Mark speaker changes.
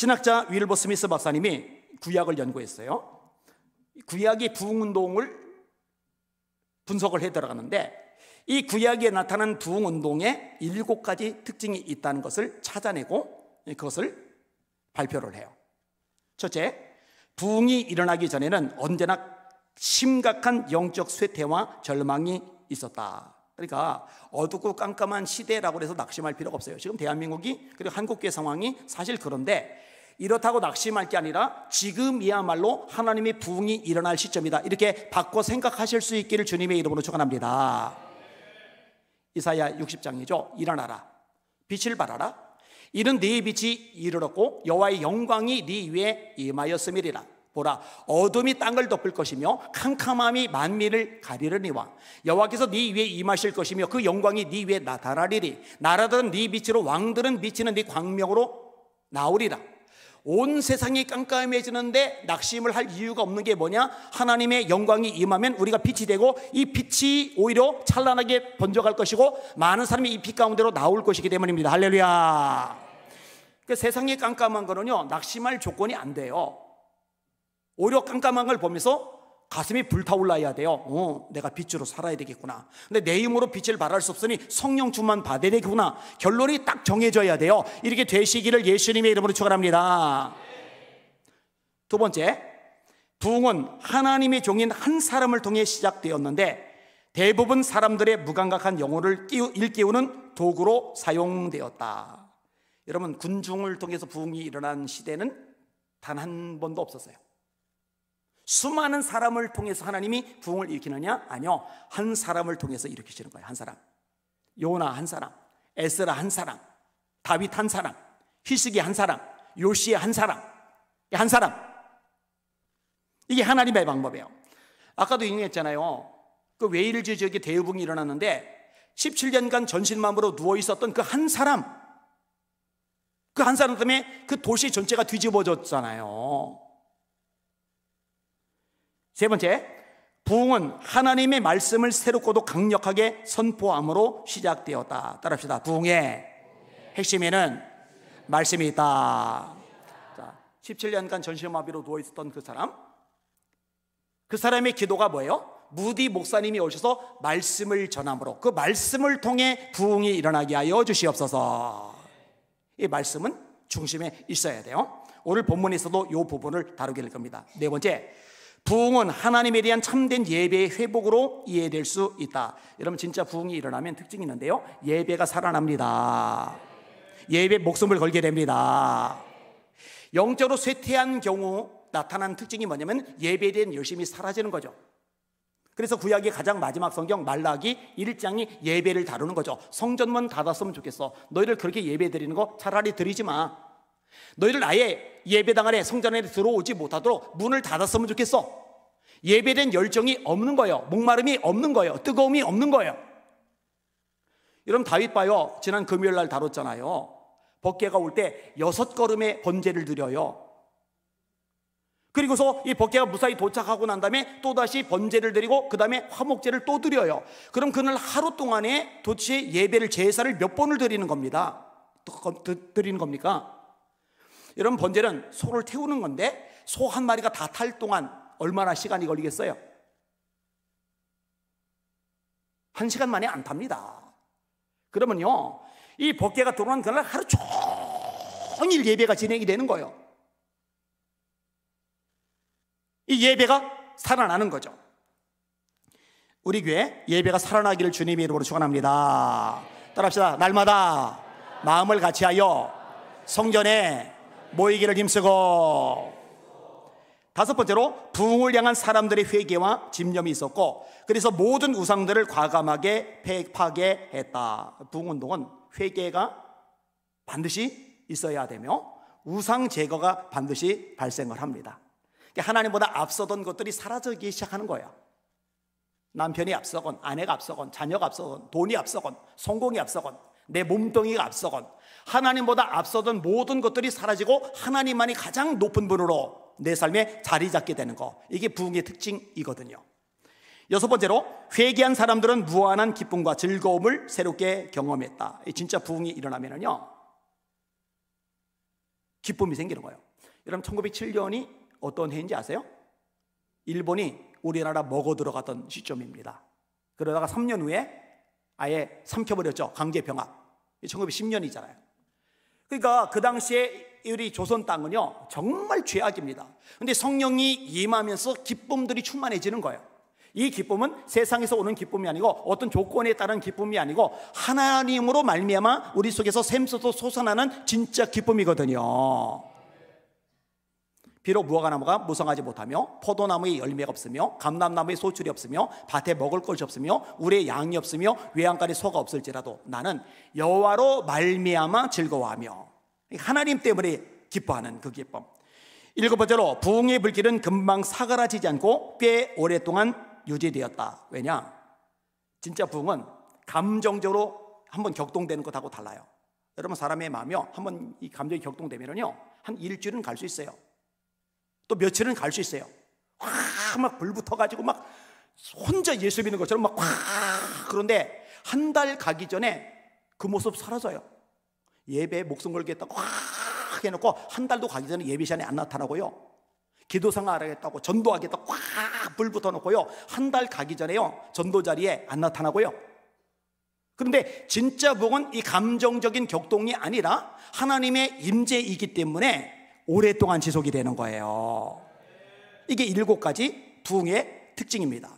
Speaker 1: 신학자 윌버 스미스 박사님이 구약을 연구했어요. 구약이 부흥운동을 분석을 해들어갔는데이 구약에 나타난 부흥운동의 일곱 가지 특징이 있다는 것을 찾아내고 그것을 발표를 해요. 첫째, 부흥이 일어나기 전에는 언제나 심각한 영적 쇠퇴와 절망이 있었다. 그러니까 어둡고 깜깜한 시대라고 해서 낙심할 필요가 없어요. 지금 대한민국이 그리고 한국계 상황이 사실 그런데 이렇다고 낙심할 게 아니라 지금이야말로 하나님의 부흥이 일어날 시점이다. 이렇게 바꿔 생각하실 수 있기를 주님의 이름으로 축원합니다. 이사야 60장이죠. 일어나라. 빛을 발하라. 이는 네 빛이 이르렀고 여호와의 영광이 네 위에 임하였음이리라. 보라 어둠이 땅을 덮을 것이며 캄캄함이 만민을 가리르니와 여호와께서 네 위에 임하실 것이며 그 영광이 네 위에 나타나리니 나라들은 네 빛으로 왕들은 미치는 네 광명으로 나오리라 온 세상이 깜깜해지는데 낙심을 할 이유가 없는 게 뭐냐? 하나님의 영광이 임하면 우리가 빛이 되고 이 빛이 오히려 찬란하게 번져갈 것이고 많은 사람이 이 빛 가운데로 나올 것이기 때문입니다. 할렐루야. 그러니까 세상이 깜깜한 거는요 낙심할 조건이 안 돼요. 오히려 깜깜한 걸 보면서 가슴이 불타올라야 돼요. 어, 내가 빛으로 살아야 되겠구나. 근데 내 힘으로 빛을 발할 수 없으니 성령 충만 받아야 되겠구나. 결론이 딱 정해져야 돼요. 이렇게 되시기를 예수님의 이름으로 축원합니다. 두 번째, 부흥은 하나님의 종인 한 사람을 통해 시작되었는데 대부분 사람들의 무감각한 영혼을 일깨우는 도구로 사용되었다. 여러분 군중을 통해서 부흥이 일어난 시대는 단 한 번도 없었어요. 수많은 사람을 통해서 하나님이 부흥을 일으키느냐? 아니요. 한 사람을 통해서 일으키시는 거예요. 한 사람. 요나 한 사람, 에스라 한 사람, 다윗 한 사람, 히스기 한 사람, 요시의 한 사람. 한 사람. 이게 하나님의 방법이에요. 아까도 인용했잖아요. 그 웨일즈 지역에 대유붕이 일어났는데 17년간 전신맘으로 누워 있었던 그 한 사람. 그 한 사람 때문에 그 도시 전체가 뒤집어졌잖아요. 세 번째, 부흥은 하나님의 말씀을 새롭고도 강력하게 선포함으로 시작되었다. 따라합시다. 부흥의 핵심에는 말씀이 있다. 자, 17년간 전시마비로 누워 있었던 그 사람. 그 사람의 기도가 뭐예요? 무디 목사님이 오셔서 말씀을 전함으로 그 말씀을 통해 부흥이 일어나게 하여 주시옵소서. 이 말씀은 중심에 있어야 돼요. 오늘 본문에서도 이 부분을 다루게 될 겁니다. 네 번째, 부흥은 하나님에 대한 참된 예배의 회복으로 이해될 수 있다. 여러분 진짜 부흥이 일어나면 특징이 있는데요. 예배가 살아납니다. 예배 목숨을 걸게 됩니다. 영적으로 쇠퇴한 경우 나타난 특징이 뭐냐면 예배에 대한 열심이 사라지는 거죠. 그래서 구약의 가장 마지막 성경 말라기 1장이 예배를 다루는 거죠. 성전만 닫았으면 좋겠어. 너희들 그렇게 예배 드리는 거 차라리 드리지 마. 너희를 아예 예배당 안에 성전 안에 들어오지 못하도록 문을 닫았으면 좋겠어. 예배된 열정이 없는 거예요. 목마름이 없는 거예요. 뜨거움이 없는 거예요. 여러분 다윗 봐요. 지난 금요일 날 다뤘잖아요. 벗개가올 때 여섯 걸음의 번제를 드려요. 그리고서 이벗개가 무사히 도착하고 난 다음에 또다시 번제를 드리고 그 다음에 화목제를 또 드려요. 그럼 그날 하루 동안에 도대체 예배를 제사를 몇 번을 드리는 겁니다. 드리는 겁니까? 이런 번제는 소를 태우는 건데 소 한 마리가 다 탈 동안 얼마나 시간이 걸리겠어요? 한 시간 만에 안 탑니다. 그러면요, 이 법계가 들어오 그날 하루 종일 예배가 진행이 되는 거예요. 이 예배가 살아나는 거죠. 우리 교회 예배가 살아나기를 주님의 이름으로 축원합니다. 따라합시다. 날마다 마음을 같이하여 성전에 모이기를 힘쓰고 다섯 번째로 부흥을 향한 사람들의 회개와 집념이 있었고 그래서 모든 우상들을 과감하게 파괴했다. 부흥운동은 회개가 반드시 있어야 되며 우상 제거가 반드시 발생을 합니다. 그러니까 하나님보다 앞서던 것들이 사라지기 시작하는 거예요. 남편이 앞서건, 아내가 앞서건, 자녀가 앞서건, 돈이 앞서건, 성공이 앞서건, 내 몸뚱이가 앞서건 하나님보다 앞서던 모든 것들이 사라지고 하나님만이 가장 높은 분으로 내 삶에 자리 잡게 되는 거 이게 부흥의 특징이거든요 여섯 번째로 회개한 사람들은 무한한 기쁨과 즐거움을 새롭게 경험했다 진짜 부흥이 일어나면은요 기쁨이 생기는 거예요 여러분 1907년이 어떤 해인지 아세요? 일본이 우리나라 먹어 들어갔던 시점입니다 그러다가 3년 후에 아예 삼켜버렸죠 강제병합 1910년이잖아요. 그러니까 그 당시에 우리 조선 땅은요, 정말 죄악입니다. 근데 성령이 임하면서 기쁨들이 충만해지는 거예요. 이 기쁨은 세상에서 오는 기쁨이 아니고 어떤 조건에 따른 기쁨이 아니고 하나님으로 말미암아 우리 속에서 샘소도 솟아나는 진짜 기쁨이거든요. 비록 무화과나무가 무성하지 못하며 포도나무의 열매가 없으며 감람나무의 소출이 없으며 밭에 먹을 것이 없으며 우리의 양이 없으며 외양간에 소가 없을지라도 나는 여호와로 말미암아 즐거워하며 하나님 때문에 기뻐하는 그 기쁨. 일곱 번째로 부흥의 불길은 금방 사그라지지 않고 꽤 오랫동안 유지되었다. 왜냐? 진짜 부흥은 감정적으로 한번 격동되는 것하고 달라요. 여러분 사람의 마음이요 한번 이 감정이 격동되면요한 일주일은 갈 수 있어요. 또 며칠은 갈 수 있어요. 확막 불붙어가지고 막 혼자 예수 믿는 것처럼 막확 그런데 한 달 가기 전에 그 모습 사라져요. 예배 목숨 걸겠다고 확 해놓고 한 달도 가기 전에 예배 시간에 안 나타나고요. 기도상하겠다고 전도하겠다고 확불 붙어놓고요. 한 달 가기 전에요. 전도 자리에 안 나타나고요. 그런데 진짜 복은 이 감정적인 격동이 아니라 하나님의 임재이기 때문에 오랫동안 지속이 되는 거예요. 이게 일곱 가지 부흥의 특징입니다.